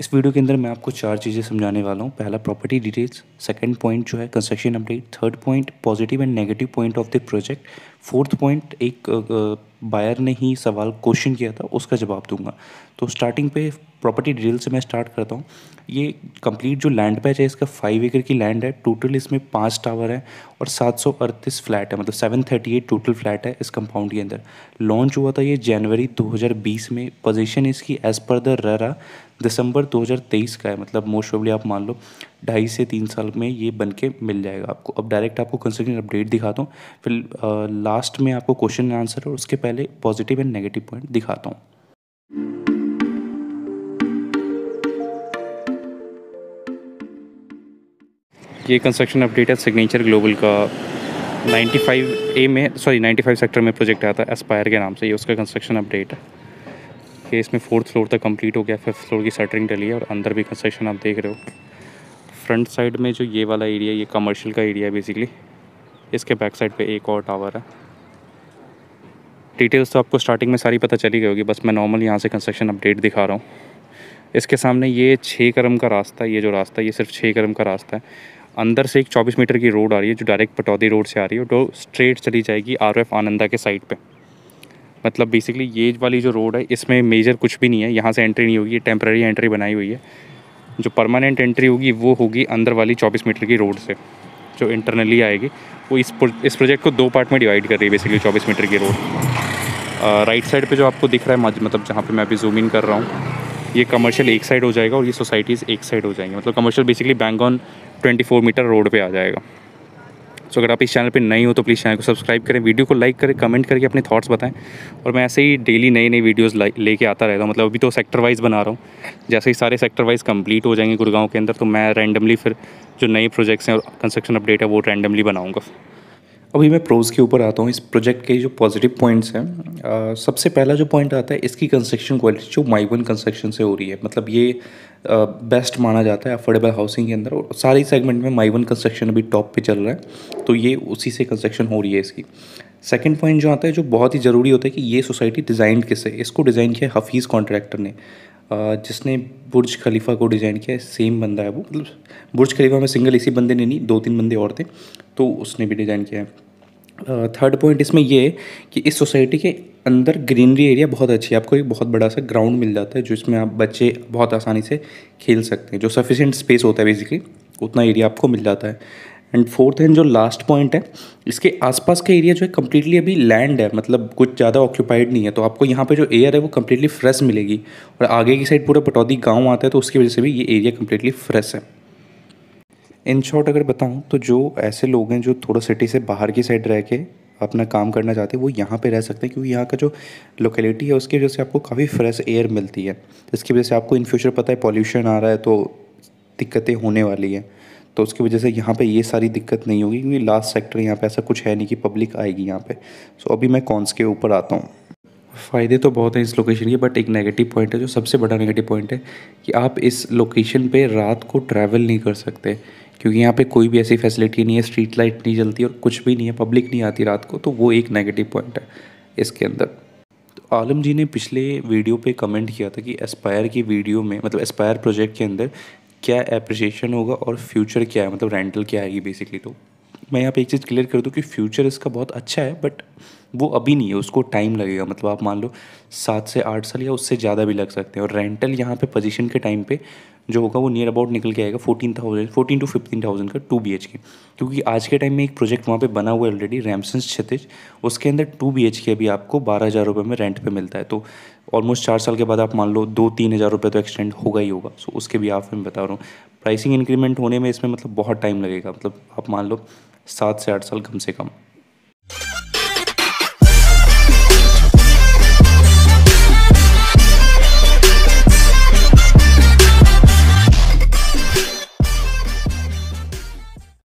इस वीडियो के अंदर मैं आपको चार चीज़ें समझाने वाला हूँ पहला प्रॉपर्टी डिटेल्स सेकंड पॉइंट जो है construction update third point positive and negative point of the project fourth point एक बायर ने ही सवाल क्वेश्चन किया था उसका जवाब दूंगा तो स्टार्टिंग पे प्रॉपर्टी डील से मैं स्टार्ट करता हूँ ये कंप्लीट जो लैंड पैच है इसका फाइव एकर की लैंड है टोटल इसमें पाँच टावर है और सात सौ अड़तीस फ्लैट है मतलब seven thirty eight total flat है इस कंपाउंड के अंदर लॉन्च हुआ था ये जनवरी 2020 में पोजीशन इसकी एज पर द ररा दिसंबर 2023 का है मतलब मोस्ट ऑफली आप मान लो ढाई से तीन साल में ये बन के मिल जाएगा आपको अब डायरेक्ट आपको कंस्ट्रक्शन अपडेट दिखाता हूँ फिर लास्ट लास्ट में आपको क्वेश्चन आंसर और उसके पहले पॉजिटिव एंड नेगेटिव पॉइंट दिखाता हूँ ये कंस्ट्रक्शन अपडेट है सिग्नेचर ग्लोबल का 95 ए में सॉरी 95 सेक्टर में प्रोजेक्ट आया था एस्पायर के नाम से ये उसका कंस्ट्रक्शन अपडेट है कि इसमें फोर्थ फ्लोर तक कंप्लीट हो गया फिफ्थ फ्लोर की सेटरिंग डली है और अंदर भी कंस्ट्रक्शन आप देख रहे हो फ्रंट साइड में जो ये वाला एरिया ये कमर्शियल का एरिया है बेसिकली इसके बैक साइड पे एक और टावर है डिटेल्स तो आपको स्टार्टिंग में सारी पता चली गई होगी बस मैं नॉर्मल यहाँ से कंस्ट्रक्शन अपडेट दिखा रहा हूँ इसके सामने ये छः करम का रास्ता है ये जो रास्ता है ये सिर्फ छः करम का रास्ता है अंदर से एक चौबीस मीटर की रोड आ रही है जो डायरेक्ट पटौदी रोड से आ रही है जो स्ट्रेट चली जाएगी आर एफ आनंदा के साइड पर मतलब बेसिकली ये वाली जो रोड है इसमें मेजर कुछ भी नहीं है यहाँ से एंट्री नहीं होगी ये टेम्प्रेरी एंट्री बनाई हुई है जो परमानेंट एंट्री होगी वो होगी अंदर वाली चौबीस मीटर की रोड से जो इंटरनली आएगी वो इस इस प्रोजेक्ट को दो पार्ट में डिवाइड कर रही है बेसिकली चौबीस मीटर की रोड राइट साइड पे जो आपको दिख रहा है मतलब जहाँ पे मैं अभी जूम इन कर रहा हूँ ये कमर्शियल एक साइड हो जाएगा और ये सोसाइटीज़ एक साइड हो जाएंगी मतलब commercial basically bank on four metre road पे आ जाएगा सो so, अगर आप इस चैनल पे नहीं हो तो प्लीज़ चैनल को सब्सक्राइब करें वीडियो को लाइक करें कमेंट करके अपने थाट्स बताएँ और मैं ऐसे ही डेली नई नई ला लेके आता रहता हूँ मतलब अभी तो सेक्टर वाइज़ बना रहा हूँ जैसे ही सारे सेक्टर वाइज़ कम्प्लीट हो जाएंगे गुड़गांव के अंदर तो मैं रैंडमली फिर जो नए प्रोजेक्ट्स हैं और कंस्ट्रक्शन अपडेट है वो रैंडमली बनाऊँगा अभी मैं प्रोज़ के ऊपर आता हूँ इस प्रोजेक्ट के जो पॉजिटिव पॉइंट्स हैं सबसे पहला जो पॉइंट आता है इसकी कंस्ट्रक्शन क्वालिटी जो माइवन कंस्ट्रक्शन से हो रही है मतलब ये बेस्ट माना जाता है अफोर्डेबल हाउसिंग के अंदर और सारे सेगमेंट में माइवन कंस्ट्रक्शन अभी टॉप पे चल रहा है तो ये उसी से कंस्ट्रक्शन हो रही है इसकी सेकेंड पॉइंट जो आता है जो बहुत ही ज़रूरी होता है कि ये सोसाइटी डिज़ाइन किससे इसको डिज़ाइन किया हफीज़ कॉन्ट्रैक्टर ने जिसने बुर्ज खलीफा को डिज़ाइन किया है सेम बंदा है वो मतलब बुर्ज खलीफा में सिंगल इसी बंदे ने नहीं दो तीन बंदे और थे तो उसने भी डिज़ाइन किया है थर्ड पॉइंट इसमें यह है कि इस सोसाइटी के अंदर ग्रीनरी एरिया बहुत अच्छी है आपको एक बहुत बड़ा सा ग्राउंड मिल जाता है जिसमें आप बच्चे बहुत आसानी से खेल सकते हैं जो सफिशेंट स्पेस होता है बेसिकली उतना एरिया आपको मिल जाता है एंड फोर्थ एंड जो लास्ट पॉइंट है इसके आसपास का एरिया जो है कम्प्लीटली अभी लैंड है मतलब कुछ ज़्यादा ऑक्यूपाइड नहीं है तो आपको यहाँ पे जो एयर है वो कम्प्लीटली फ्रेश मिलेगी और आगे की साइड पूरा पटौदी गांव आता है तो उसकी वजह से भी ये एरिया कम्प्लीटली फ्रेश है इन शॉर्ट अगर बताऊँ तो जो ऐसे लोग हैं जो थोड़ा सिटी से बाहर की साइड रह के अपना काम करना चाहते हैं वो यहाँ पे रह सकते हैं क्योंकि यहाँ का जो लोकेलिटी है उसकी वजह से आपको काफ़ी फ्रेश एयर मिलती है जिसकी वजह से आपको इन फ्यूचर पता है पॉल्यूशन आ रहा है तो दिक्कतें होने वाली हैं तो उसकी वजह से यहाँ पे ये सारी दिक्कत नहीं होगी क्योंकि लास्ट सेक्टर यहाँ पे ऐसा कुछ है नहीं कि पब्लिक आएगी यहाँ पे सो अभी मैं कॉन्स के ऊपर आता हूँ फ़ायदे तो बहुत हैं इस लोकेशन के बट एक नेगेटिव पॉइंट है जो सबसे बड़ा नेगेटिव पॉइंट है कि आप इस लोकेशन पे रात को ट्रैवल नहीं कर सकते क्योंकि यहाँ पे कोई भी ऐसी फैसिलिटी नहीं है स्ट्रीट लाइट नहीं जलती और कुछ भी नहीं है पब्लिक नहीं आती रात को तो वो एक नेगेटिव पॉइंट है इसके अंदर तो आलम जी ने पिछले वीडियो पे कमेंट किया था कि एस्पायर की वीडियो में मतलब एस्पायर प्रोजेक्ट के अंदर क्या अप्रिसिएशन होगा और फ्यूचर क्या है मतलब रेंटल क्या आएगी बेसिकली तो मैं यहाँ पे एक चीज़ क्लियर कर दूँ कि फ्यूचर इसका बहुत अच्छा है बट वो अभी नहीं है उसको टाइम लगेगा मतलब आप मान लो सात से आठ साल या उससे ज़्यादा भी लग सकते हैं और रेंटल यहाँ पे पोजीशन के टाइम पे जो होगा वो नियर अबाउट निकल के आएगा fourteen thousand fourteen to fifteen thousand का टू बी एच के क्योंकि आज के टाइम में एक प्रोजेक्ट वहाँ पे बना हुआ है ऑलरेडी रैमसन क्षतिज उसके अंदर टू बी एच के अभी आपको बारह हज़ार रुपये में रेंट पे मिलता है तो ऑलमोस्ट चार साल के बाद आप मान लो दो तीन हज़ार रुपये तो एक्सटेंड होगा ही होगा सो उसके भी आप मैं बता रहा हूँ प्राइसिंग इंक्रीमेंट होने में इसमें मतलब बहुत टाइम लगेगा मतलब आप मान लो सात से आठ साल कम से कम